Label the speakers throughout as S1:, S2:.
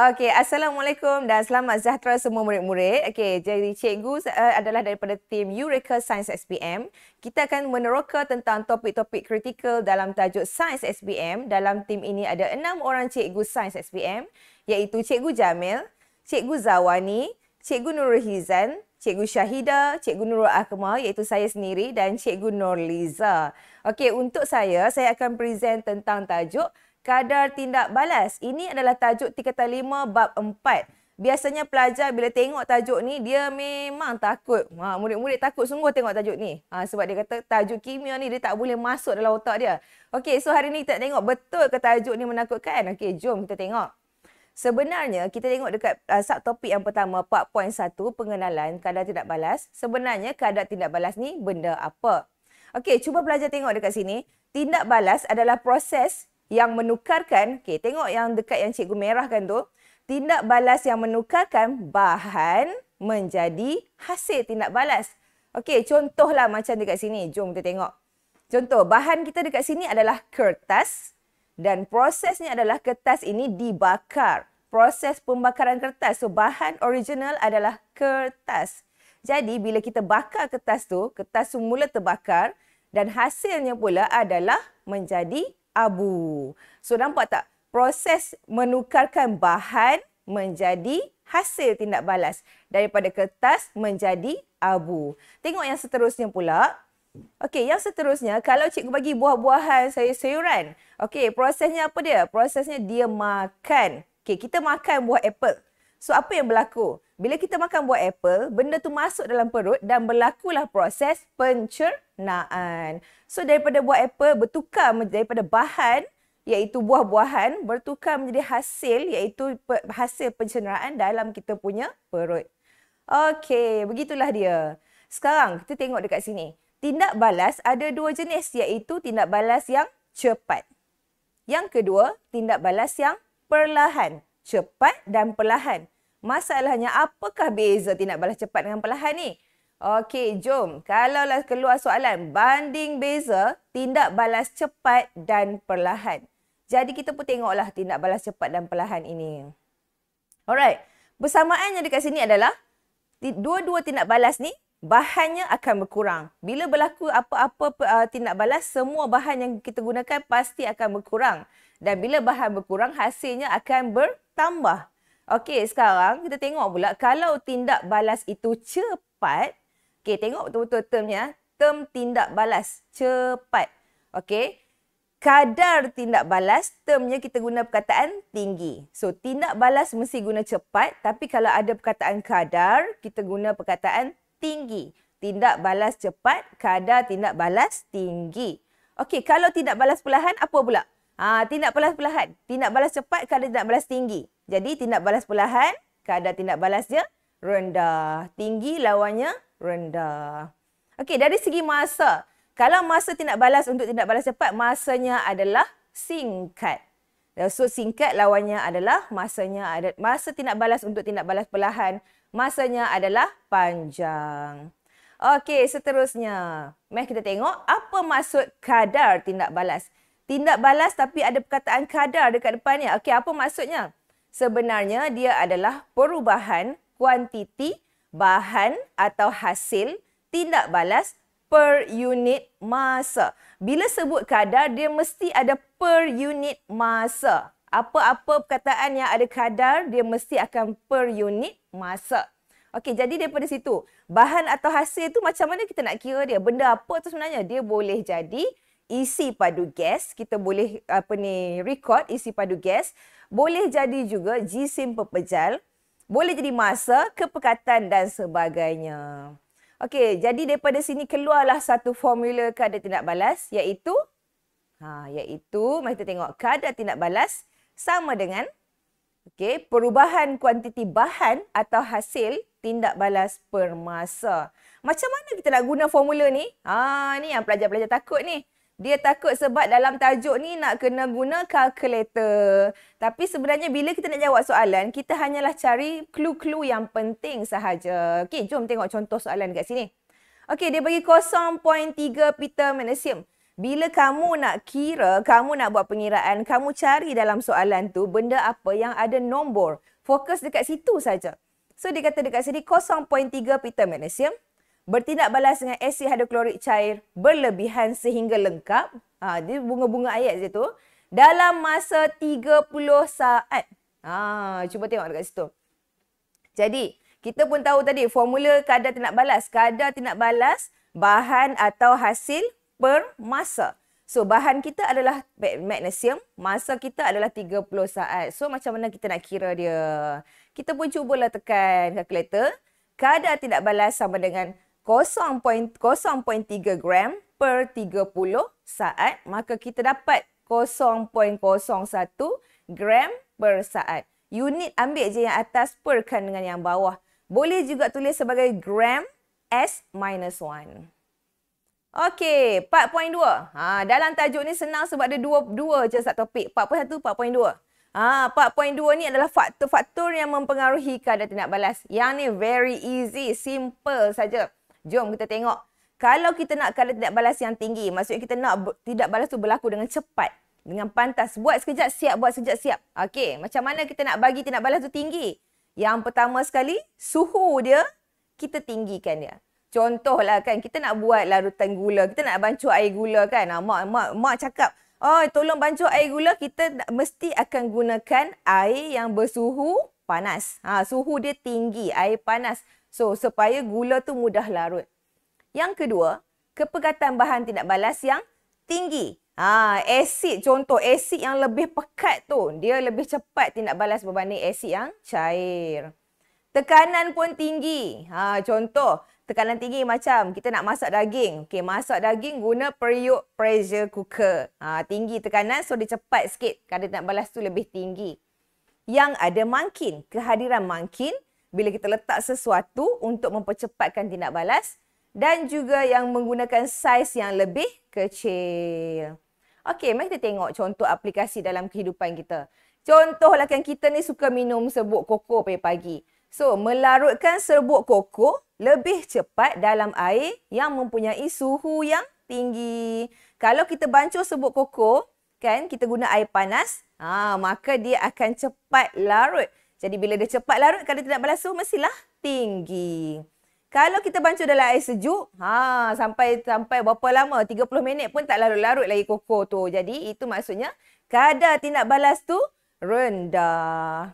S1: Okey, assalamualaikum dan selamat sejahtera semua murid-murid. Okey, jadi cikgu eh, adalah daripada tim Eureka Science SPM. Kita akan meneroka tentang topik-topik kritikal dalam tajuk Science SPM. Dalam tim ini ada enam orang cikgu Science SPM, iaitu cikgu Jamil, cikgu Zawani, cikgu Nurul Hizan, cikgu Shahida, cikgu Nurul Akmal iaitu saya sendiri dan cikgu Nurliza. Okey, untuk saya, saya akan present tentang tajuk kadar tindak balas. Ini adalah tajuk tingkatan 5 bab 4. Biasanya pelajar bila tengok tajuk ni dia memang takut. Ha, murid-murid takut sungguh tengok tajuk ni. Ha, sebab dia kata tajuk kimia ni dia tak boleh masuk dalam otak dia. Okey, so hari ni kita tengok betul ke tajuk ni menakutkan? Okey, jom kita tengok. Sebenarnya kita tengok dekat uh, subtopik yang pertama 4.1 pengenalan kadar tindak balas. Sebenarnya kadar tindak balas ni benda apa? Okey, cuba pelajar tengok dekat sini. Tindak balas adalah proses yang menukarkan, okay, tengok yang dekat yang cikgu merahkan tu, tindak balas yang menukarkan bahan menjadi hasil tindak balas. Okey, contohlah macam dekat sini. Jom kita tengok. Contoh, bahan kita dekat sini adalah kertas dan prosesnya adalah kertas ini dibakar. Proses pembakaran kertas. So, bahan original adalah kertas. Jadi, bila kita bakar kertas tu, kertas semula terbakar dan hasilnya pula adalah menjadi abu. So nampak tak proses menukarkan bahan menjadi hasil tindak balas daripada kertas menjadi abu. Tengok yang seterusnya pula. Okey, yang seterusnya kalau cikgu bagi buah-buahan saya sayuran. Okey, prosesnya apa dia? Prosesnya dia makan. Okey, kita makan buah apple. So apa yang berlaku? Bila kita makan buah apple, benda tu masuk dalam perut dan berlakulah proses pencerna Naan. So daripada buah apple bertukar menjadi pada bahan iaitu buah-buahan bertukar menjadi hasil iaitu hasil pencerahan dalam kita punya perut. Okey, begitulah dia. Sekarang kita tengok dekat sini. Tindak balas ada dua jenis iaitu tindak balas yang cepat. Yang kedua, tindak balas yang perlahan. Cepat dan perlahan. Masalahnya apakah beza tindak balas cepat dengan perlahan ni? Okey, jom. Kalaulah keluar soalan, banding beza tindak balas cepat dan perlahan. Jadi kita pun tengoklah tindak balas cepat dan perlahan ini. Alright, bersamaannya dekat sini adalah dua-dua tindak balas ni bahannya akan berkurang. Bila berlaku apa-apa uh, tindak balas, semua bahan yang kita gunakan pasti akan berkurang. Dan bila bahan berkurang, hasilnya akan bertambah. Okey, sekarang kita tengok pula kalau tindak balas itu cepat, Okey, tengok betul-betul termnya. Ah. Term tindak balas. Cepat. Okey. Kadar tindak balas, termnya kita guna perkataan tinggi. So, tindak balas mesti guna cepat. Tapi kalau ada perkataan kadar, kita guna perkataan tinggi. Tindak balas cepat, kadar tindak balas tinggi. Okey, kalau tindak balas perlahan, apa pula? Ha, tindak balas perlahan. Tindak balas cepat, kadar tindak balas tinggi. Jadi, tindak balas perlahan, kadar tindak balasnya rendah. Tinggi lawannya rendah. Okey, dari segi masa. Kalau masa tindak balas untuk tindak balas cepat, masanya adalah singkat. So, singkat lawannya adalah masanya ada masa tindak balas untuk tindak balas perlahan, masanya adalah panjang. Okey, seterusnya. Mari kita tengok apa maksud kadar tindak balas. Tindak balas tapi ada perkataan kadar dekat depannya. Okey, apa maksudnya? Sebenarnya dia adalah perubahan kuantiti kuantiti bahan atau hasil tindak balas per unit masa. Bila sebut kadar, dia mesti ada per unit masa. Apa-apa perkataan yang ada kadar, dia mesti akan per unit masa. Okey, jadi daripada situ, bahan atau hasil tu macam mana kita nak kira dia? Benda apa tu sebenarnya? Dia boleh jadi isi padu gas. Kita boleh apa ni record isi padu gas. Boleh jadi juga jisim pepejal boleh jadi masa, kepekatan dan sebagainya. Okey, jadi daripada sini keluarlah satu formula kadar tindak balas iaitu ha iaitu mari kita tengok kadar tindak balas sama dengan okey, perubahan kuantiti bahan atau hasil tindak balas per masa. Macam mana kita nak guna formula ni? Ha ni yang pelajar-pelajar takut ni. Dia takut sebab dalam tajuk ni nak kena guna kalkulator. Tapi sebenarnya bila kita nak jawab soalan, kita hanyalah cari clue-clue yang penting sahaja. Okey, jom tengok contoh soalan dekat sini. Okey, dia bagi 0.3 pita magnesium. Bila kamu nak kira, kamu nak buat pengiraan, kamu cari dalam soalan tu benda apa yang ada nombor. Fokus dekat situ saja. So dia kata dekat sini 0.3 pita magnesium bertindak balas dengan asid hidroklorik cair berlebihan sehingga lengkap. Ha, dia bunga-bunga ayat je tu. Dalam masa 30 saat. Ha, cuba tengok dekat situ. Jadi, kita pun tahu tadi formula kadar tindak balas. Kadar tindak balas bahan atau hasil per masa. So, bahan kita adalah magnesium. Masa kita adalah 30 saat. So, macam mana kita nak kira dia? Kita pun cubalah tekan kalkulator. Kadar tindak balas sama dengan 0.03 gram per 30 saat, maka kita dapat 0.01 gram per saat. Unit ambil je yang atas perkan dengan yang bawah. Boleh juga tulis sebagai gram S minus 1. Okey, 4.2. Ha, dalam tajuk ni senang sebab ada dua, dua je satu topik. 4.1, 4.2. Ha, 4.2 ni adalah faktor-faktor yang mempengaruhi kadar tindak balas. Yang ni very easy, simple saja. Jom kita tengok. Kalau kita nak kala tidak balas yang tinggi, maksudnya kita nak tidak balas tu berlaku dengan cepat. Dengan pantas. Buat sekejap siap, buat sekejap siap. Okey, macam mana kita nak bagi tidak balas tu tinggi? Yang pertama sekali, suhu dia, kita tinggikan dia. Contohlah kan, kita nak buat larutan gula. Kita nak bancuh air gula kan. Nah, mak, mak, mak cakap, oh, tolong bancuh air gula. Kita mesti akan gunakan air yang bersuhu panas. Ha, suhu dia tinggi, air panas. So supaya gula tu mudah larut. Yang kedua, kepekatan bahan tidak balas yang tinggi. Ha, asid contoh, asid yang lebih pekat tu, dia lebih cepat tindak balas berbanding asid yang cair. Tekanan pun tinggi. Ha, contoh, tekanan tinggi macam kita nak masak daging. Okay, masak daging guna periuk pressure cooker. Ha, tinggi tekanan, so dia cepat sikit. Kadar tindak balas tu lebih tinggi. Yang ada mangkin, kehadiran mangkin, bila kita letak sesuatu untuk mempercepatkan tindak balas dan juga yang menggunakan saiz yang lebih kecil. Okey, mari kita tengok contoh aplikasi dalam kehidupan kita. Contohlah kan kita ni suka minum serbuk koko pagi-pagi. So, melarutkan serbuk koko lebih cepat dalam air yang mempunyai suhu yang tinggi. Kalau kita bancuh serbuk koko, kan kita guna air panas, ha, maka dia akan cepat larut. Jadi bila dia cepat larut, kalau tidak basuh mestilah tinggi. Kalau kita pancur dalam air sejuk, ha, sampai sampai berapa lama, 30 minit pun tak larut-larut lagi koko tu. Jadi itu maksudnya kadar tindak balas tu rendah.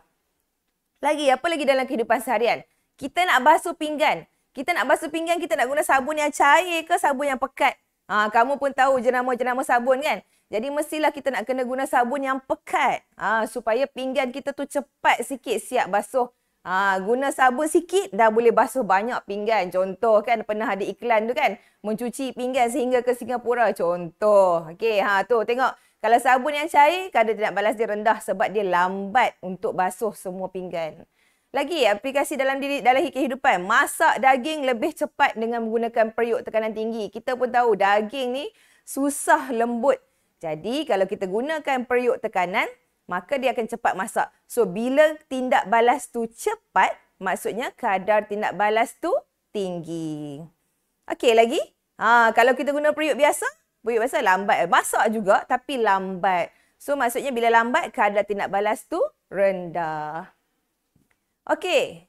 S1: Lagi, apa lagi dalam kehidupan seharian? Kita nak basuh pinggan. Kita nak basuh pinggan, kita nak guna sabun yang cair ke sabun yang pekat? Ha, kamu pun tahu jenama-jenama sabun kan? Jadi mestilah kita nak kena guna sabun yang pekat ha, supaya pinggan kita tu cepat sikit siap basuh. Ha, guna sabun sikit dah boleh basuh banyak pinggan. Contoh kan pernah ada iklan tu kan mencuci pinggan sehingga ke Singapura. Contoh. Okey ha, tu tengok kalau sabun yang cair kadar tidak balas dia rendah sebab dia lambat untuk basuh semua pinggan. Lagi aplikasi dalam diri dalam kehidupan masak daging lebih cepat dengan menggunakan periuk tekanan tinggi. Kita pun tahu daging ni susah lembut jadi kalau kita gunakan periuk tekanan, maka dia akan cepat masak. So bila tindak balas tu cepat, maksudnya kadar tindak balas tu tinggi. Okey lagi. Ha, kalau kita guna periuk biasa, periuk biasa lambat. Masak juga tapi lambat. So maksudnya bila lambat, kadar tindak balas tu rendah. Okey,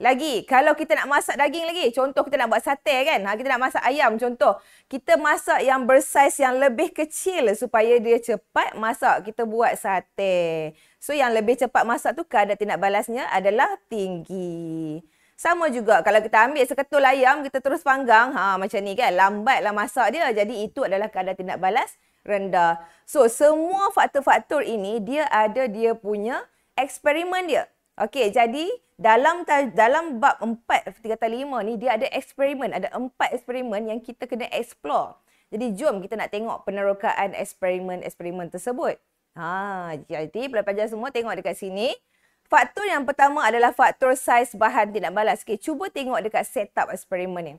S1: lagi, kalau kita nak masak daging lagi, contoh kita nak buat sate kan, ha, kita nak masak ayam contoh. Kita masak yang bersaiz yang lebih kecil supaya dia cepat masak, kita buat sate. So yang lebih cepat masak tu kadar tindak balasnya adalah tinggi. Sama juga kalau kita ambil seketul ayam, kita terus panggang, ha, macam ni kan, lambatlah masak dia. Jadi itu adalah kadar tindak balas rendah. So semua faktor-faktor ini, dia ada dia punya eksperimen dia. Okey, jadi dalam dalam bab 4 3 tali 5 ni dia ada eksperimen ada empat eksperimen yang kita kena explore jadi jom kita nak tengok penerokaan eksperimen-eksperimen tersebut ha jadi pelajar semua tengok dekat sini faktor yang pertama adalah faktor saiz bahan tidak balas okey cuba tengok dekat setup eksperimen ni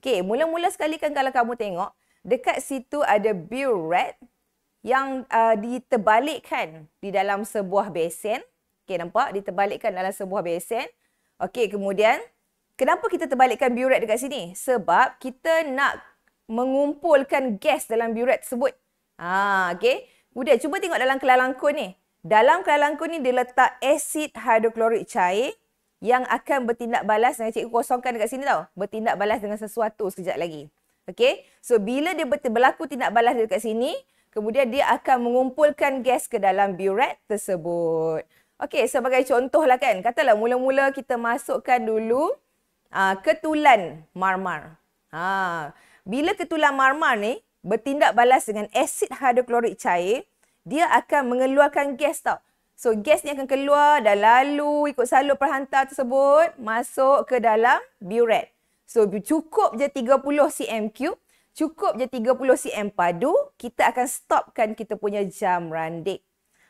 S1: okey mula-mula sekali kan kalau kamu tengok dekat situ ada burette yang uh, diterbalikkan di dalam sebuah besen Okey, nampak? Diterbalikkan dalam sebuah besen. Okey, kemudian kenapa kita terbalikkan buret dekat sini? Sebab kita nak mengumpulkan gas dalam buret tersebut. Ha, okey. Kemudian cuba tengok dalam kelalangkun ni. Dalam kelalangkun ni dia letak asid hidroklorik cair yang akan bertindak balas dengan cikgu kosongkan dekat sini tau. Bertindak balas dengan sesuatu sekejap lagi. Okey. So bila dia ber berlaku tindak balas dekat sini, kemudian dia akan mengumpulkan gas ke dalam buret tersebut. Okey, sebagai contohlah kan, katalah mula-mula kita masukkan dulu uh, ketulan marmar. Ha, bila ketulan marmar ni bertindak balas dengan asid hidroklorik cair, dia akan mengeluarkan gas tau. So, gas ni akan keluar dan lalu ikut salur perhantar tersebut masuk ke dalam buret. So, cukup je 30 cm cube, cukup je 30 cm padu, kita akan stopkan kita punya jam randik.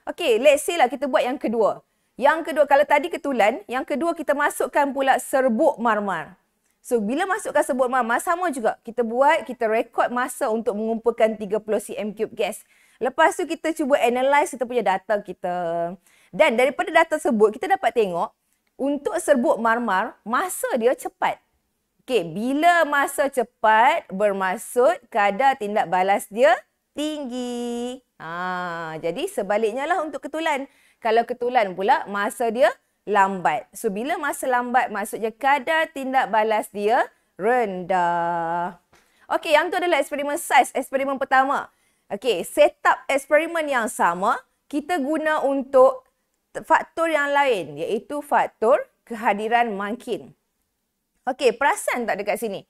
S1: Okey, let's say lah kita buat yang kedua. Yang kedua, kalau tadi ketulan, yang kedua kita masukkan pula serbuk marmar. So, bila masukkan serbuk marmar, sama juga. Kita buat, kita rekod masa untuk mengumpulkan 30 cm3 gas. Lepas tu kita cuba analyse kita punya data kita. Dan daripada data tersebut, kita dapat tengok untuk serbuk marmar, masa dia cepat. Okey, bila masa cepat bermaksud kadar tindak balas dia tinggi. Ha, jadi sebaliknya lah untuk ketulan. Kalau ketulan pula masa dia lambat. So bila masa lambat maksudnya kadar tindak balas dia rendah. Okey yang tu adalah eksperimen size. Eksperimen pertama. Okey setup eksperimen yang sama kita guna untuk faktor yang lain. Iaitu faktor kehadiran mangkin. Okey perasan tak dekat sini?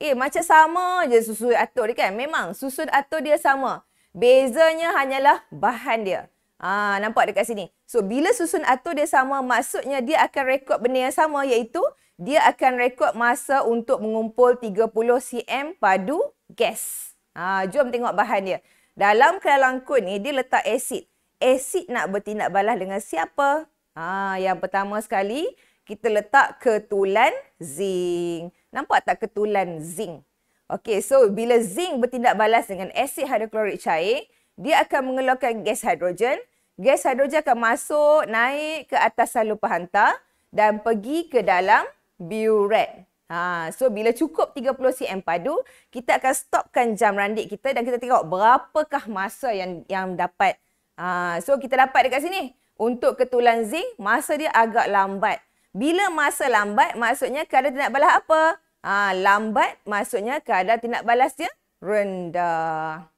S1: Eh macam sama je susu atur dia kan. Memang susun atur dia sama. Bezanya hanyalah bahan dia. Ha, nampak dekat sini. So bila susun atur dia sama maksudnya dia akan rekod benda yang sama iaitu dia akan rekod masa untuk mengumpul 30 cm padu gas. Ha, jom tengok bahan dia. Dalam kelalang kod ni dia letak asid. Asid nak bertindak balas dengan siapa? Ha, yang pertama sekali kita letak ketulan zinc. Nampak tak ketulan zinc? Okey, so bila zinc bertindak balas dengan asid hidroklorik cair, dia akan mengeluarkan gas hidrogen. Gas hidrogen akan masuk, naik ke atas salur penghantar dan pergi ke dalam buret. Ha, so bila cukup 30 cm padu, kita akan stopkan jam randik kita dan kita tengok berapakah masa yang yang dapat. Ha, so kita dapat dekat sini. Untuk ketulan zinc, masa dia agak lambat. Bila masa lambat, maksudnya kadar tindak balas apa? Ha, lambat, maksudnya kadar tindak balas dia rendah.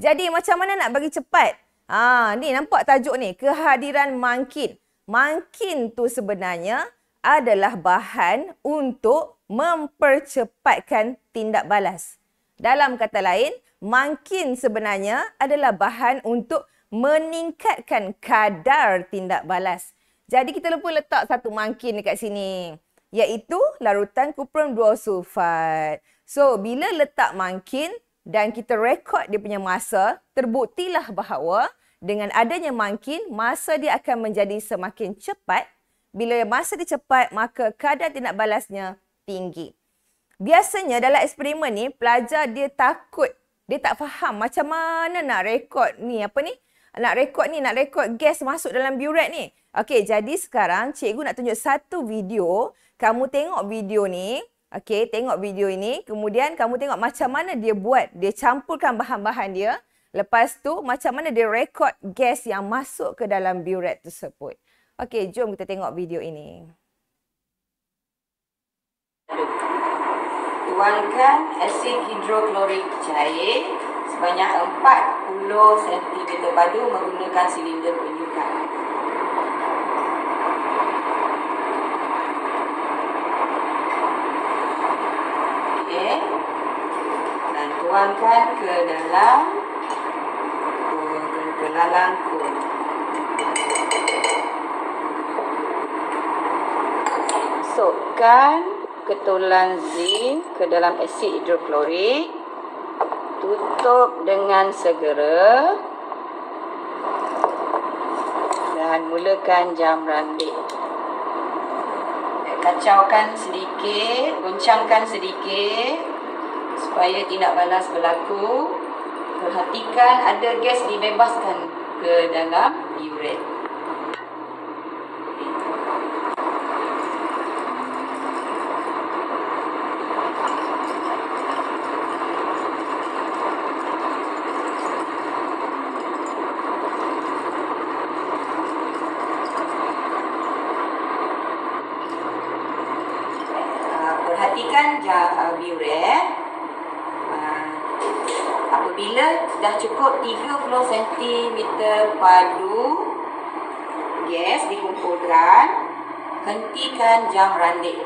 S1: Jadi, macam mana nak bagi cepat? Ha, ni nampak tajuk ni, kehadiran mangkin. Mangkin tu sebenarnya adalah bahan untuk mempercepatkan tindak balas. Dalam kata lain, mangkin sebenarnya adalah bahan untuk meningkatkan kadar tindak balas. Jadi kita lupa letak satu mangkin dekat sini. Iaitu larutan kuprum duosulfat. So bila letak mangkin dan kita rekod dia punya masa, terbuktilah bahawa dengan adanya mangkin, masa dia akan menjadi semakin cepat. Bila masa dia cepat, maka kadar tindak balasnya tinggi. Biasanya dalam eksperimen ni, pelajar dia takut. Dia tak faham macam mana nak rekod ni, apa ni, nak rekod ni, nak rekod gas masuk dalam buret ni. Okey, jadi sekarang cikgu nak tunjuk satu video. Kamu tengok video ni. Okey, tengok video ini. Kemudian kamu tengok macam mana dia buat. Dia campurkan bahan-bahan dia. Lepas tu, macam mana dia rekod gas yang masuk ke dalam buret tersebut. Okey, jom kita tengok video ini. Tuangkan asid hidroklorik cair sebanyak 4 10 cm padu menggunakan silinder penyukaan. dan tuangkan ke dalam kun ke, dalam kun masukkan ketulan zinc ke dalam asid hidroklorik tutup dengan segera dan mulakan jam randik. Kacaukan sedikit, guncangkan sedikit supaya tindak balas berlaku. Perhatikan ada gas dibebaskan ke dalam cm padu gas dikumpulkan. hentikan jam randik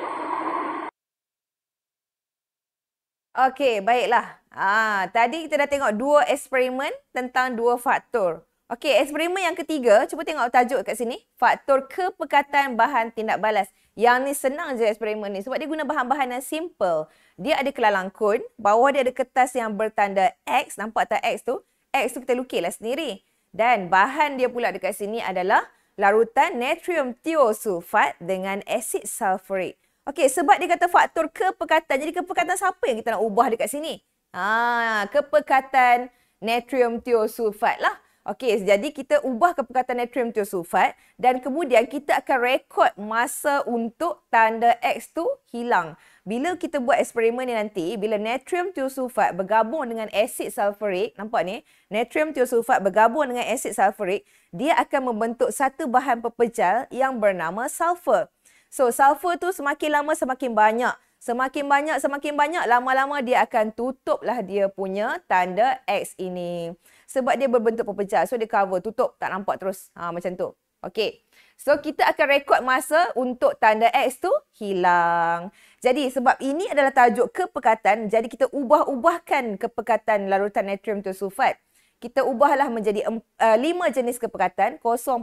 S1: okey baiklah ah tadi kita dah tengok dua eksperimen tentang dua faktor okey eksperimen yang ketiga cuba tengok tajuk kat sini faktor kepekatan bahan tindak balas yang ni senang je eksperimen ni sebab dia guna bahan-bahan yang simple. Dia ada kelalang bawah dia ada kertas yang bertanda X, nampak tak X tu? X tu kita lukislah sendiri. Dan bahan dia pula dekat sini adalah larutan natrium thiosulfat dengan asid sulfuric. Okey, sebab dia kata faktor kepekatan. Jadi kepekatan siapa yang kita nak ubah dekat sini? Ah, kepekatan natrium thiosulfat lah. Okey, jadi kita ubah ke perkataan natrium tiosulfat dan kemudian kita akan rekod masa untuk tanda X tu hilang. Bila kita buat eksperimen ni nanti, bila natrium tiosulfat bergabung dengan asid sulfurik, nampak ni, natrium tiosulfat bergabung dengan asid sulfurik, dia akan membentuk satu bahan pepejal yang bernama sulfur. So, sulfur tu semakin lama semakin banyak. Semakin banyak, semakin banyak, lama-lama dia akan tutuplah dia punya tanda X ini sebab dia berbentuk pepecah. So dia cover, tutup, tak nampak terus. Ha, macam tu. Okay. So kita akan rekod masa untuk tanda X tu hilang. Jadi sebab ini adalah tajuk kepekatan, jadi kita ubah-ubahkan kepekatan larutan natrium tersulfat. Kita ubahlah menjadi eh, lima jenis kepekatan. 0.04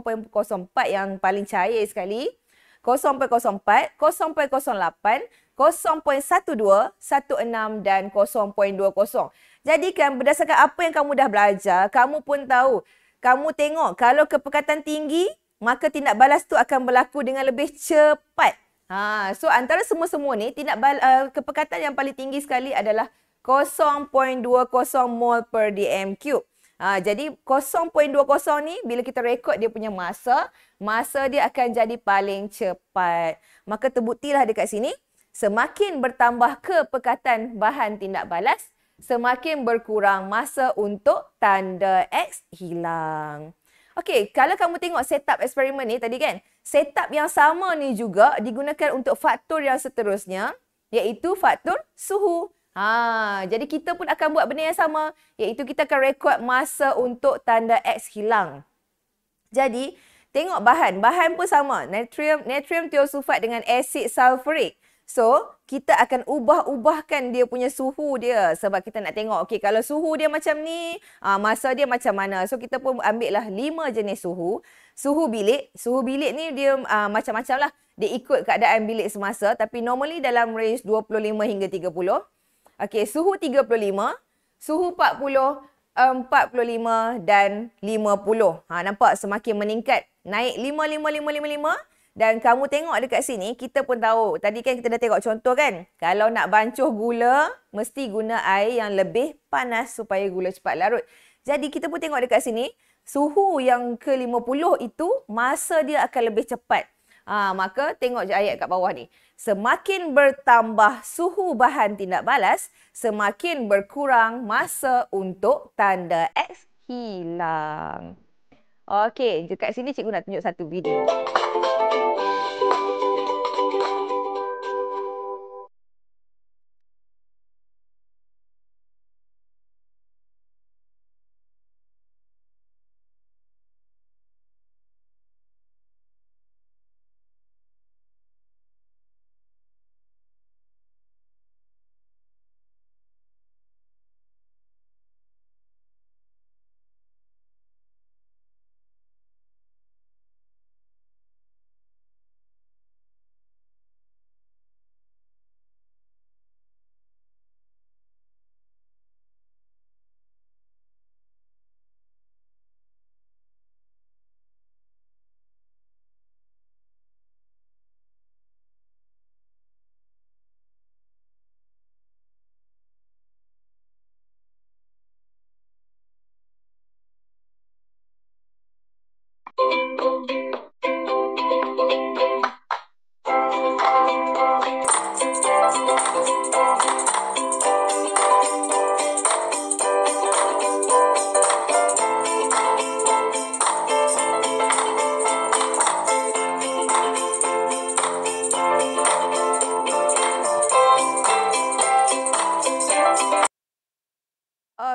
S1: yang paling cair sekali. 0.04, 0.08, 0.12, 1.6 dan 0.20. Jadikan berdasarkan apa yang kamu dah belajar, kamu pun tahu. Kamu tengok kalau kepekatan tinggi, maka tindak balas tu akan berlaku dengan lebih cepat. Ha, so antara semua-semua ni, tindak bal- uh, kepekatan yang paling tinggi sekali adalah 0.20 mol per dm cube. Ha, jadi 0.20 ni bila kita rekod dia punya masa, masa dia akan jadi paling cepat. Maka terbuktilah dekat sini, semakin bertambah kepekatan bahan tindak balas, semakin berkurang masa untuk tanda X hilang. Okey, kalau kamu tengok setup eksperimen ni tadi kan, setup yang sama ni juga digunakan untuk faktor yang seterusnya, iaitu faktor suhu. Ha, jadi kita pun akan buat benda yang sama, iaitu kita akan rekod masa untuk tanda X hilang. Jadi, tengok bahan. Bahan pun sama, natrium, natrium teosulfat dengan asid sulfuric. So, kita akan ubah-ubahkan dia punya suhu dia sebab kita nak tengok. Okey, kalau suhu dia macam ni, ah, masa dia macam mana. So, kita pun ambil lah lima jenis suhu. Suhu bilik. Suhu bilik ni dia uh, macam-macam lah. Dia ikut keadaan bilik semasa. Tapi normally dalam range 25 hingga 30. Okey, suhu 35, suhu 40, 45 dan 50. Ha, nampak semakin meningkat. Naik 5, 5, 5, 5, 5. Dan kamu tengok dekat sini, kita pun tahu. Tadi kan kita dah tengok contoh kan. Kalau nak bancuh gula, mesti guna air yang lebih panas supaya gula cepat larut. Jadi kita pun tengok dekat sini, suhu yang ke-50 itu, masa dia akan lebih cepat. Ha, maka tengok je ayat kat bawah ni. Semakin bertambah suhu bahan tindak balas, semakin berkurang masa untuk tanda X hilang. Okey, dekat sini cikgu nak tunjuk satu video.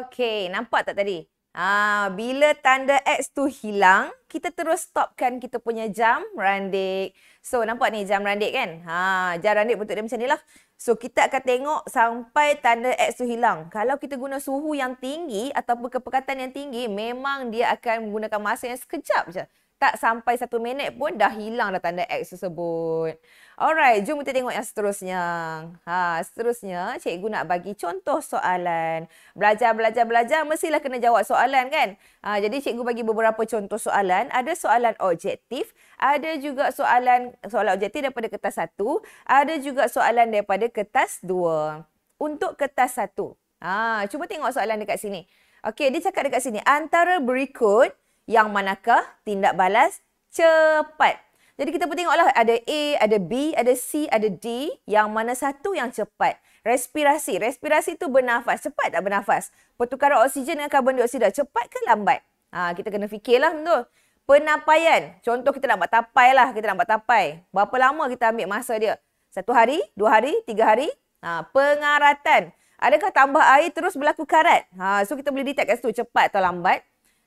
S1: Okey, nampak tak tadi? Ah, bila tanda X tu hilang, kita terus stopkan kita punya jam randik. So, nampak ni jam randik kan? Ha, jam randik bentuk dia macam ni lah. So, kita akan tengok sampai tanda X tu hilang. Kalau kita guna suhu yang tinggi ataupun kepekatan yang tinggi, memang dia akan menggunakan masa yang sekejap je tak sampai satu minit pun dah hilang dah tanda X tersebut. Alright, jom kita tengok yang seterusnya. Ha, seterusnya, cikgu nak bagi contoh soalan. Belajar, belajar, belajar, mestilah kena jawab soalan kan? Ha, jadi cikgu bagi beberapa contoh soalan. Ada soalan objektif, ada juga soalan soalan objektif daripada kertas satu, ada juga soalan daripada kertas dua. Untuk kertas satu, ha, cuba tengok soalan dekat sini. Okey, dia cakap dekat sini, antara berikut, yang manakah tindak balas cepat. Jadi kita pun tengoklah ada A, ada B, ada C, ada D. Yang mana satu yang cepat? Respirasi. Respirasi tu bernafas. Cepat tak bernafas? Pertukaran oksigen dengan karbon dioksida. Cepat ke lambat? Ha, kita kena fikirlah tu. Penapaian. Contoh kita nak buat tapai lah. Kita nak buat tapai. Berapa lama kita ambil masa dia? Satu hari? Dua hari? Tiga hari? Ha, pengaratan. Adakah tambah air terus berlaku karat? Ha, so kita boleh detect kat situ cepat atau lambat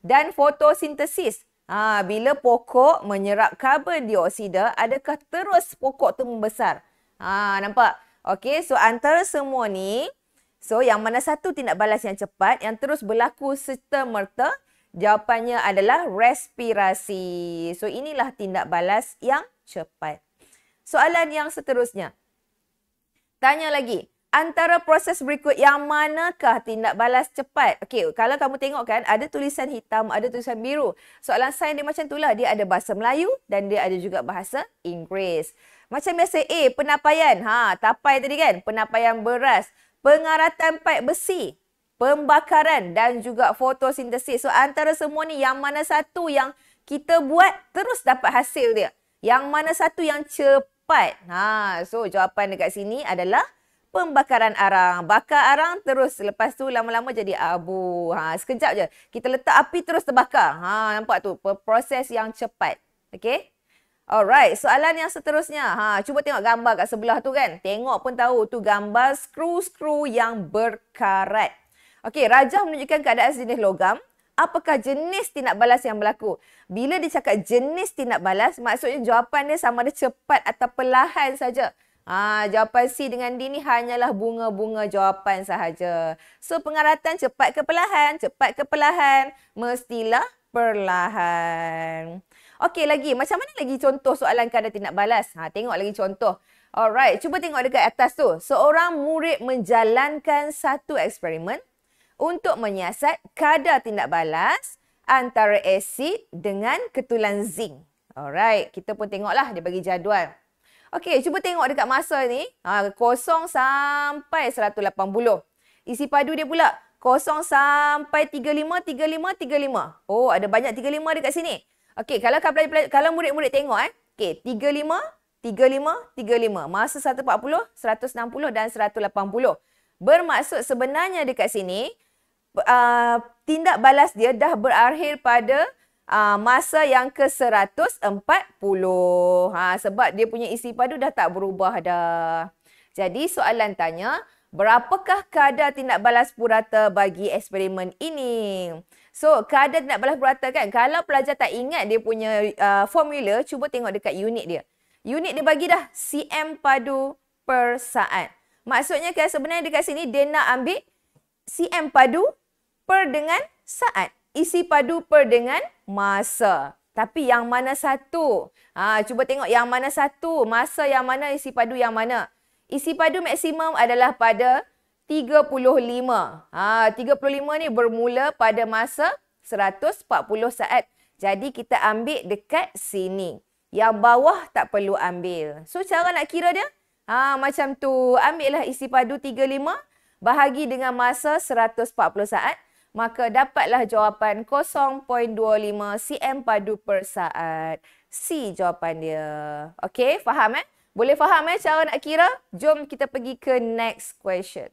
S1: dan fotosintesis. Ha, bila pokok menyerap karbon dioksida, adakah terus pokok tu membesar? Ha, nampak? Okey, so antara semua ni, so yang mana satu tindak balas yang cepat, yang terus berlaku serta merta, jawapannya adalah respirasi. So inilah tindak balas yang cepat. Soalan yang seterusnya. Tanya lagi antara proses berikut yang manakah tindak balas cepat? Okey, kalau kamu tengok kan, ada tulisan hitam, ada tulisan biru. Soalan sains dia macam itulah. Dia ada bahasa Melayu dan dia ada juga bahasa Inggeris. Macam biasa, A, penapaian. Ha, tapai tadi kan? Penapaian beras. Pengaratan paip besi. Pembakaran dan juga fotosintesis. So, antara semua ni, yang mana satu yang kita buat terus dapat hasil dia. Yang mana satu yang cepat. Ha, so, jawapan dekat sini adalah pembakaran arang. Bakar arang terus lepas tu lama-lama jadi abu. Ha, sekejap je. Kita letak api terus terbakar. Ha, nampak tu? Proses yang cepat. Okay? Alright, soalan yang seterusnya. Ha, cuba tengok gambar kat sebelah tu kan. Tengok pun tahu tu gambar skru-skru yang berkarat. Okay, rajah menunjukkan keadaan sejenis logam. Apakah jenis tindak balas yang berlaku? Bila dia cakap jenis tindak balas, maksudnya jawapan dia sama ada cepat atau perlahan saja. Ah, jawapan C dengan D ni hanyalah bunga-bunga jawapan sahaja. So pengaratan cepat ke perlahan? Cepat ke perlahan? Mestilah perlahan. Okey lagi, macam mana lagi contoh soalan kadang tidak balas? Ha, tengok lagi contoh. Alright, cuba tengok dekat atas tu. Seorang murid menjalankan satu eksperimen untuk menyiasat kadar tindak balas antara asid dengan ketulan zinc. Alright, kita pun tengoklah dia bagi jadual. Okey, cuba tengok dekat masa ni. Ha, kosong sampai 180. Isi padu dia pula. Kosong sampai 35, 35, 35. Oh, ada banyak 35 dekat sini. Okey, kalau kalau murid-murid tengok eh. Okey, 35, 35, 35. Masa 140, 160 dan 180. Bermaksud sebenarnya dekat sini, uh, tindak balas dia dah berakhir pada 35 uh, masa yang ke-140. Ha, sebab dia punya isi padu dah tak berubah dah. Jadi soalan tanya, berapakah kadar tindak balas purata bagi eksperimen ini? So, kadar tindak balas purata kan, kalau pelajar tak ingat dia punya uh, formula, cuba tengok dekat unit dia. Unit dia bagi dah cm padu per saat. Maksudnya kan sebenarnya dekat sini dia nak ambil cm padu per dengan saat isi padu per dengan masa. Tapi yang mana satu? Ha, cuba tengok yang mana satu. Masa yang mana, isi padu yang mana. Isi padu maksimum adalah pada 35. Ha, 35 ni bermula pada masa 140 saat. Jadi kita ambil dekat sini. Yang bawah tak perlu ambil. So cara nak kira dia? Ha, macam tu. Ambillah isi padu 35. Bahagi dengan masa 140 saat maka dapatlah jawapan 0.25 cm padu per saat. C jawapan dia. Okey, faham eh? Boleh faham eh cara nak kira? Jom kita pergi ke next question.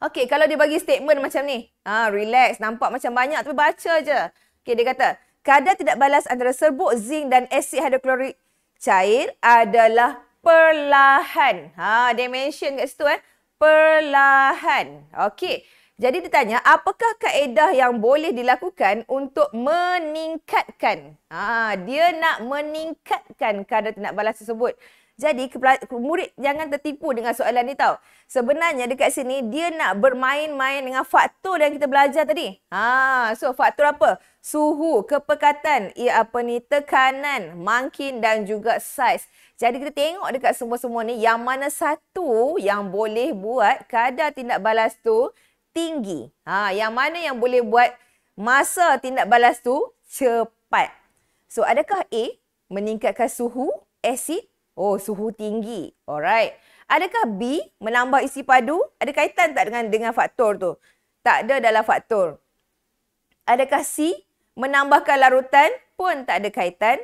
S1: Okey, kalau dia bagi statement macam ni. Ha, relax, nampak macam banyak tapi baca je. Okey, dia kata, kadar tidak balas antara serbuk zinc dan asid hidroklorik cair adalah perlahan. Ha, dia mention kat situ eh. Perlahan. Okey. Jadi ditanya, apakah kaedah yang boleh dilakukan untuk meningkatkan? Ha, dia nak meningkatkan kadar tindak balas tersebut. Jadi murid jangan tertipu dengan soalan ni tau. Sebenarnya dekat sini dia nak bermain-main dengan faktor yang kita belajar tadi. Ha, so faktor apa? Suhu, kepekatan, ia apa ni tekanan, mangkin dan juga size. Jadi kita tengok dekat semua-semua ni yang mana satu yang boleh buat kadar tindak balas tu tinggi. Ha, yang mana yang boleh buat masa tindak balas tu cepat. So adakah A meningkatkan suhu asid? Oh suhu tinggi. Alright. Adakah B menambah isi padu? Ada kaitan tak dengan dengan faktor tu? Tak ada dalam faktor. Adakah C menambahkan larutan? Pun tak ada kaitan.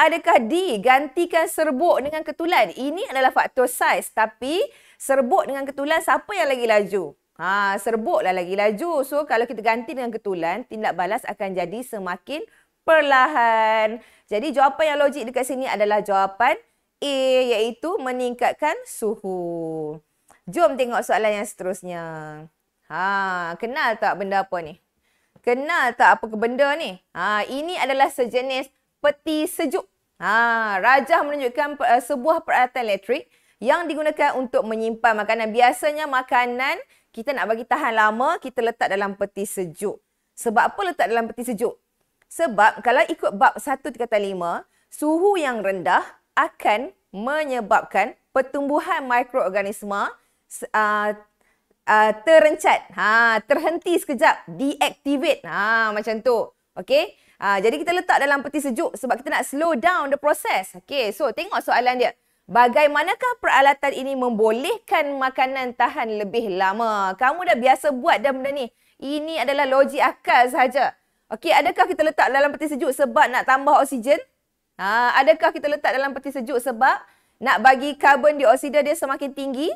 S1: Adakah D gantikan serbuk dengan ketulan? Ini adalah faktor saiz tapi serbuk dengan ketulan siapa yang lagi laju? Ha, serbuklah lagi laju. So kalau kita ganti dengan ketulan, tindak balas akan jadi semakin perlahan. Jadi jawapan yang logik dekat sini adalah jawapan A iaitu meningkatkan suhu. Jom tengok soalan yang seterusnya. Ha, kenal tak benda apa ni? Kenal tak apa ke benda ni? Ha, ini adalah sejenis peti sejuk. Ha, rajah menunjukkan eh, sebuah peralatan elektrik yang digunakan untuk menyimpan makanan. Biasanya makanan kita nak bagi tahan lama, kita letak dalam peti sejuk. Sebab apa letak dalam peti sejuk? Sebab kalau ikut bab 1.5, suhu yang rendah akan menyebabkan pertumbuhan mikroorganisma uh, Uh, terencat, ha, terhenti sekejap, deactivate, ha, macam tu. Okay? Ha, jadi kita letak dalam peti sejuk sebab kita nak slow down the process. Okay, so tengok soalan dia. Bagaimanakah peralatan ini membolehkan makanan tahan lebih lama? Kamu dah biasa buat dah benda ni. Ini adalah logik akal sahaja. Okey, adakah kita letak dalam peti sejuk sebab nak tambah oksigen? Ha, adakah kita letak dalam peti sejuk sebab nak bagi karbon dioksida dia semakin tinggi?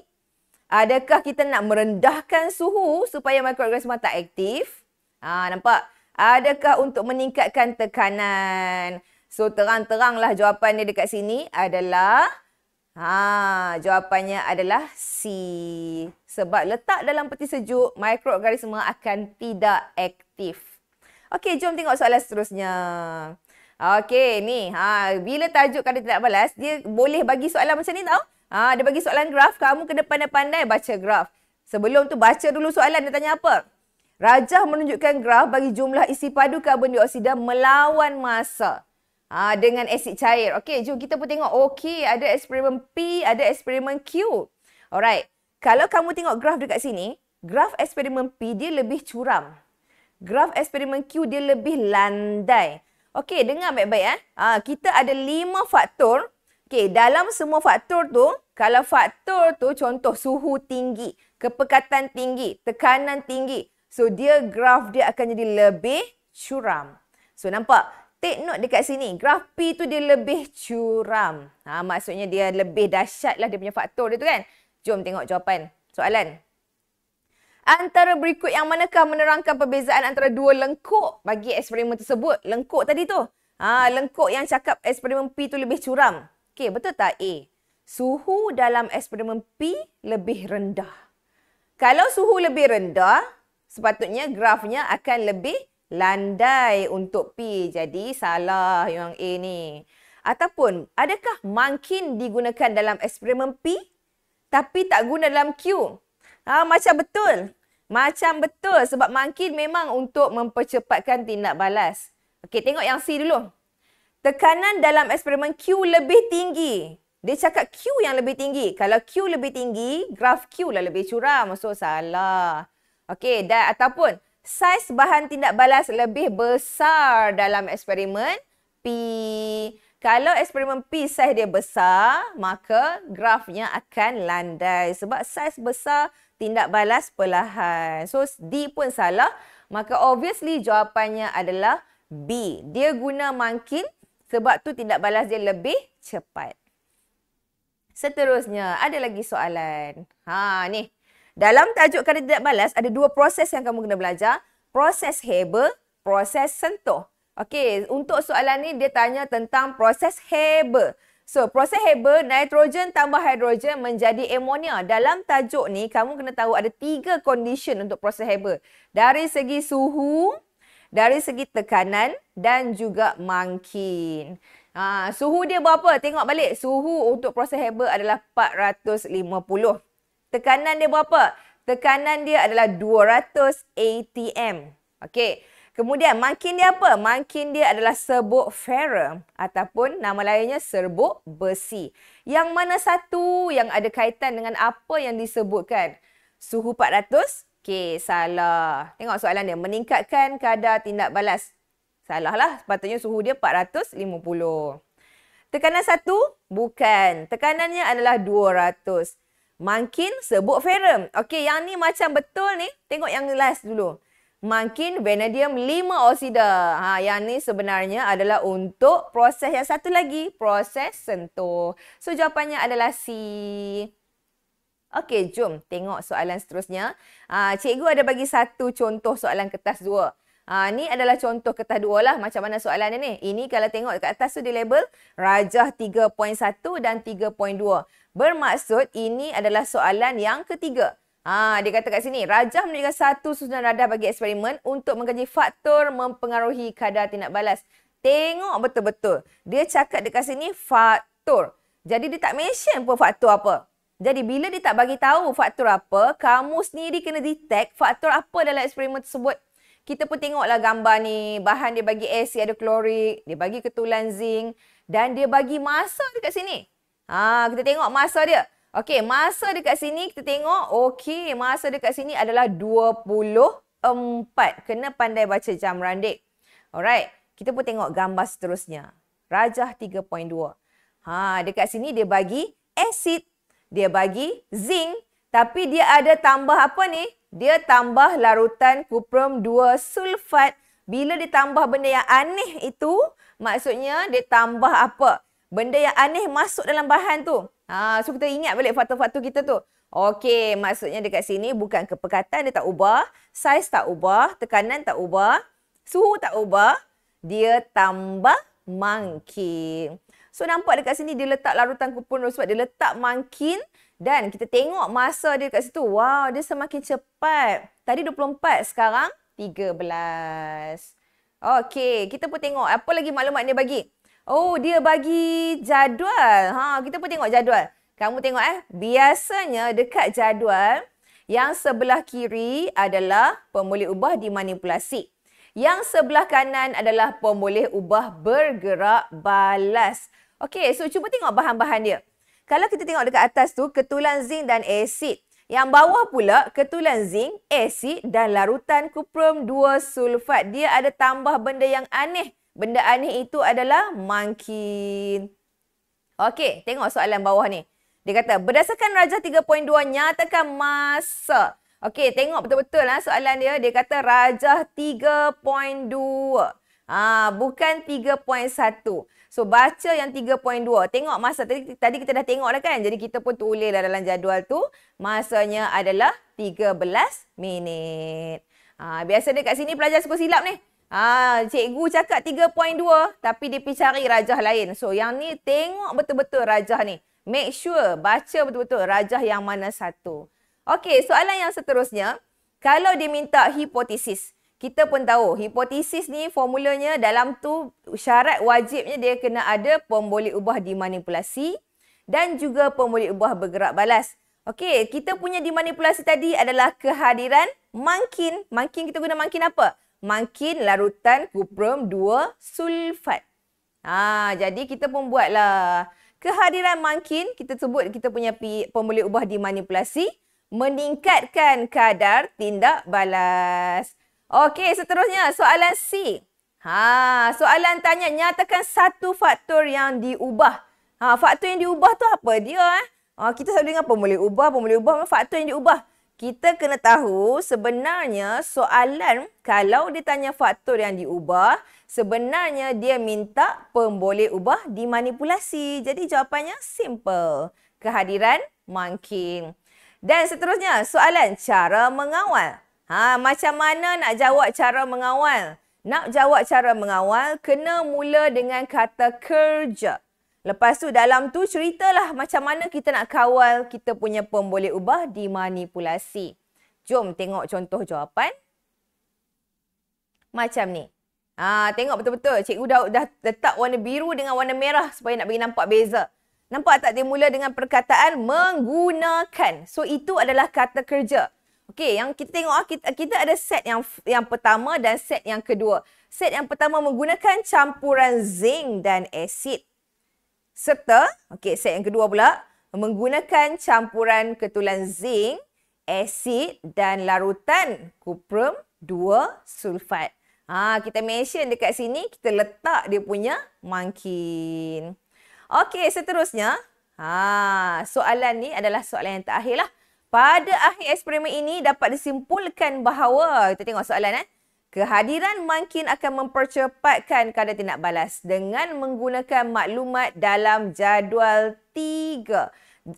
S1: Adakah kita nak merendahkan suhu supaya mikroorganisma tak aktif? Ha, nampak? Adakah untuk meningkatkan tekanan? So, terang-teranglah jawapan dia dekat sini adalah Ha, jawapannya adalah C. Sebab letak dalam peti sejuk, mikroorganisma akan tidak aktif. Okey, jom tengok soalan seterusnya. Okey, ni. Ha, bila tajuk kadang tidak balas, dia boleh bagi soalan macam ni tau. Ha, dia bagi soalan graf, kamu kena pandai-pandai baca graf. Sebelum tu baca dulu soalan dia tanya apa? Rajah menunjukkan graf bagi jumlah isi padu karbon dioksida melawan masa. Ah, dengan asid cair. Okey, jom kita pun tengok. Okey, ada eksperimen P, ada eksperimen Q. Alright. Kalau kamu tengok graf dekat sini, graf eksperimen P dia lebih curam. Graf eksperimen Q dia lebih landai. Okey, dengar baik-baik. Eh? Ha, kita ada lima faktor. Okey, dalam semua faktor tu, kalau faktor tu contoh suhu tinggi, kepekatan tinggi, tekanan tinggi. So, dia graf dia akan jadi lebih curam. So, nampak? take note dekat sini. Graf P tu dia lebih curam. Ha, maksudnya dia lebih dahsyat lah dia punya faktor dia tu kan. Jom tengok jawapan soalan. Antara berikut yang manakah menerangkan perbezaan antara dua lengkuk bagi eksperimen tersebut. Lengkuk tadi tu. Ha, lengkuk yang cakap eksperimen P tu lebih curam. Okay, betul tak A? Suhu dalam eksperimen P lebih rendah. Kalau suhu lebih rendah, sepatutnya grafnya akan lebih landai untuk P jadi salah yang A ni. Ataupun adakah mungkin digunakan dalam eksperimen P tapi tak guna dalam Q? Ha, macam betul. Macam betul sebab mungkin memang untuk mempercepatkan tindak balas. Okey tengok yang C dulu. Tekanan dalam eksperimen Q lebih tinggi. Dia cakap Q yang lebih tinggi. Kalau Q lebih tinggi, graf Q lah lebih curam. So, salah. Okey, dan ataupun saiz bahan tindak balas lebih besar dalam eksperimen P. Kalau eksperimen P saiz dia besar, maka grafnya akan landai sebab saiz besar tindak balas perlahan. So D pun salah, maka obviously jawapannya adalah B. Dia guna mangkin sebab tu tindak balas dia lebih cepat. Seterusnya, ada lagi soalan. Ha ni. Dalam tajuk kerja tidak balas, ada dua proses yang kamu kena belajar. Proses heba, proses sentuh. Okey, untuk soalan ni dia tanya tentang proses heba. So, proses heba, nitrogen tambah hidrogen menjadi amonia. Dalam tajuk ni, kamu kena tahu ada tiga condition untuk proses heba. Dari segi suhu, dari segi tekanan dan juga mangkin. Ha, suhu dia berapa? Tengok balik. Suhu untuk proses heba adalah 450. Tekanan dia berapa? Tekanan dia adalah 200 ATM. Okey. Kemudian makin dia apa? Makin dia adalah serbuk ferrum ataupun nama lainnya serbuk besi. Yang mana satu yang ada kaitan dengan apa yang disebutkan? Suhu 400? Okey, salah. Tengok soalan dia. Meningkatkan kadar tindak balas. Salahlah. Sepatutnya suhu dia 450. Tekanan satu? Bukan. Tekanannya adalah 200. Mankin sebut ferum. Okey, yang ni macam betul ni. Tengok yang last dulu. Mankin vanadium 5 oksida. Ha, yang ni sebenarnya adalah untuk proses yang satu lagi. Proses sentuh. So, jawapannya adalah C. Okey, jom tengok soalan seterusnya. Ha, cikgu ada bagi satu contoh soalan kertas dua. Ha, ni adalah contoh kertas dua lah macam mana soalan dia ni. Ini kalau tengok kat atas tu di label rajah 3.1 dan 3.2. Bermaksud ini adalah soalan yang ketiga. Ha, dia kata kat sini, rajah menunjukkan satu susunan radar bagi eksperimen untuk mengkaji faktor mempengaruhi kadar tindak balas. Tengok betul-betul. Dia cakap dekat sini faktor. Jadi dia tak mention pun faktor apa. Jadi bila dia tak bagi tahu faktor apa, kamu sendiri kena detect faktor apa dalam eksperimen tersebut. Kita pun tengoklah gambar ni. Bahan dia bagi asid ada klorik. Dia bagi ketulan zinc. Dan dia bagi masa dekat sini. Ha, kita tengok masa dia. Okey, masa dekat sini kita tengok. Okey, masa dekat sini adalah 24. Kena pandai baca jam randik. Alright, kita pun tengok gambar seterusnya. Rajah 3.2. Ha, dekat sini dia bagi asid. Dia bagi zinc. Tapi dia ada tambah apa ni? dia tambah larutan kuprum 2 sulfat. Bila ditambah benda yang aneh itu, maksudnya dia tambah apa? Benda yang aneh masuk dalam bahan tu. Ha, so kita ingat balik faktor-faktor kita tu. Okey, maksudnya dekat sini bukan kepekatan dia tak ubah, saiz tak ubah, tekanan tak ubah, suhu tak ubah, dia tambah mangkin. So nampak dekat sini dia letak larutan kupon sebab dia letak mangkin dan kita tengok masa dia kat situ. Wow, dia semakin cepat. Tadi 24, sekarang 13. Okey, kita pun tengok apa lagi maklumat dia bagi. Oh, dia bagi jadual. Ha, kita pun tengok jadual. Kamu tengok eh, biasanya dekat jadual yang sebelah kiri adalah pemboleh ubah dimanipulasi. Yang sebelah kanan adalah pemboleh ubah bergerak balas. Okey, so cuba tengok bahan-bahan dia. Kalau kita tengok dekat atas tu ketulan zinc dan asid. Yang bawah pula ketulan zinc, asid dan larutan kuprum 2 sulfat. Dia ada tambah benda yang aneh. Benda aneh itu adalah mangkin. Okey, tengok soalan bawah ni. Dia kata, berdasarkan rajah 3.2, nyatakan masa. Okey, tengok betul-betul lah soalan dia. Dia kata, rajah 3.2. Ha, bukan 3.1. So baca yang 3.2. Tengok masa tadi, tadi kita dah tengok dah kan. Jadi kita pun tulis dah dalam jadual tu. Masanya adalah 13 minit. Ha, biasa dekat sini pelajar suka silap ni. Ha, cikgu cakap 3.2 tapi dia pergi cari rajah lain. So yang ni tengok betul-betul rajah ni. Make sure baca betul-betul rajah yang mana satu. Okey soalan yang seterusnya. Kalau dia minta hipotesis kita pun tahu hipotesis ni formulanya dalam tu syarat wajibnya dia kena ada pemboleh ubah dimanipulasi dan juga pemboleh ubah bergerak balas. Okey, kita punya dimanipulasi tadi adalah kehadiran mangkin. Mangkin kita guna mangkin apa? Mangkin larutan kuprum 2 sulfat. Ha, jadi kita pun buatlah kehadiran mangkin, kita sebut kita punya pemboleh ubah dimanipulasi meningkatkan kadar tindak balas. Okey, seterusnya soalan C. Ha, soalan tanya nyatakan satu faktor yang diubah. Ha, faktor yang diubah tu apa dia eh? Ha, kita selalu dengar apa boleh ubah, apa boleh ubah, faktor yang diubah. Kita kena tahu sebenarnya soalan kalau dia tanya faktor yang diubah, sebenarnya dia minta pemboleh ubah dimanipulasi. Jadi jawapannya simple. Kehadiran mungkin. Dan seterusnya, soalan cara mengawal. Ha, macam mana nak jawab cara mengawal? Nak jawab cara mengawal, kena mula dengan kata kerja. Lepas tu dalam tu ceritalah macam mana kita nak kawal kita punya pemboleh ubah dimanipulasi. Jom tengok contoh jawapan. Macam ni. Ha, tengok betul-betul. Cikgu Daud dah letak warna biru dengan warna merah supaya nak bagi nampak beza. Nampak tak dia mula dengan perkataan menggunakan. So itu adalah Kata kerja. Okey, yang kita tengok ah, kita, kita ada set yang yang pertama dan set yang kedua. Set yang pertama menggunakan campuran zinc dan asid. Serta, okey, set yang kedua pula menggunakan campuran ketulan zinc, asid dan larutan kuprum 2 sulfat. Ha, kita mention dekat sini kita letak dia punya mangkin. Okey, seterusnya, ha, soalan ni adalah soalan yang terakhirlah. lah. Pada akhir eksperimen ini dapat disimpulkan bahawa, kita tengok soalan eh, kehadiran mangkin akan mempercepatkan kadar tindak balas dengan menggunakan maklumat dalam jadual 3.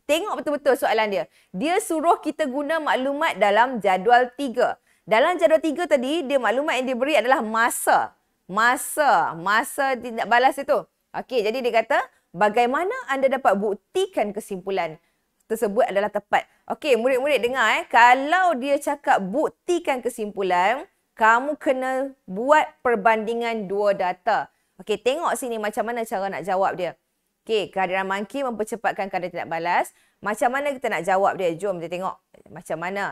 S1: Tengok betul-betul soalan dia. Dia suruh kita guna maklumat dalam jadual 3. Dalam jadual 3 tadi, dia maklumat yang diberi adalah masa. Masa. Masa tindak balas itu. Okey, jadi dia kata, bagaimana anda dapat buktikan kesimpulan? tersebut adalah tepat. Okey, murid-murid dengar eh. Kalau dia cakap buktikan kesimpulan, kamu kena buat perbandingan dua data. Okey, tengok sini macam mana cara nak jawab dia. Okey, kehadiran monkey mempercepatkan kadar tidak balas. Macam mana kita nak jawab dia? Jom kita tengok macam mana.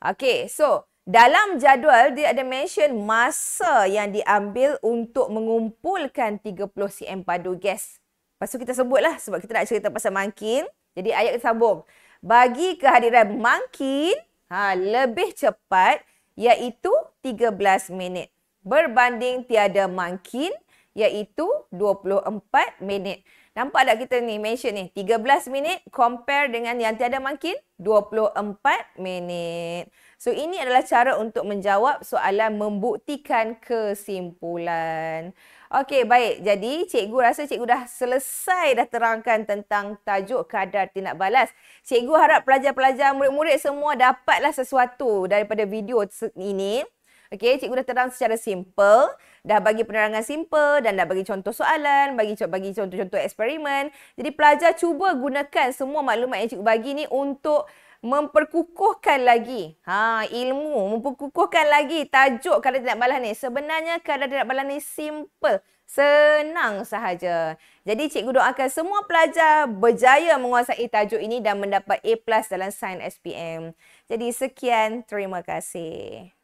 S1: Okey, so dalam jadual dia ada mention masa yang diambil untuk mengumpulkan 30 cm padu gas. Lepas kita sebutlah sebab kita nak cerita pasal monkey. Jadi ayat sambung. Bagi kehadiran makin ha, lebih cepat iaitu 13 minit. Berbanding tiada makin iaitu 24 minit. Nampak tak kita ni mention ni 13 minit compare dengan yang tiada makin 24 minit. So ini adalah cara untuk menjawab soalan membuktikan kesimpulan. Okey, baik. Jadi cikgu rasa cikgu dah selesai dah terangkan tentang tajuk kadar tindak balas. Cikgu harap pelajar-pelajar, murid-murid semua dapatlah sesuatu daripada video ini. Okey, cikgu dah terang secara simple. Dah bagi penerangan simple dan dah bagi contoh soalan, bagi bagi contoh-contoh eksperimen. Jadi pelajar cuba gunakan semua maklumat yang cikgu bagi ni untuk memperkukuhkan lagi ha ilmu memperkukuhkan lagi tajuk kalau tidak balas ni sebenarnya kalau tidak balas ni simple senang sahaja. Jadi cikgu doakan semua pelajar berjaya menguasai tajuk ini dan mendapat A+ dalam sains SPM. Jadi sekian terima kasih.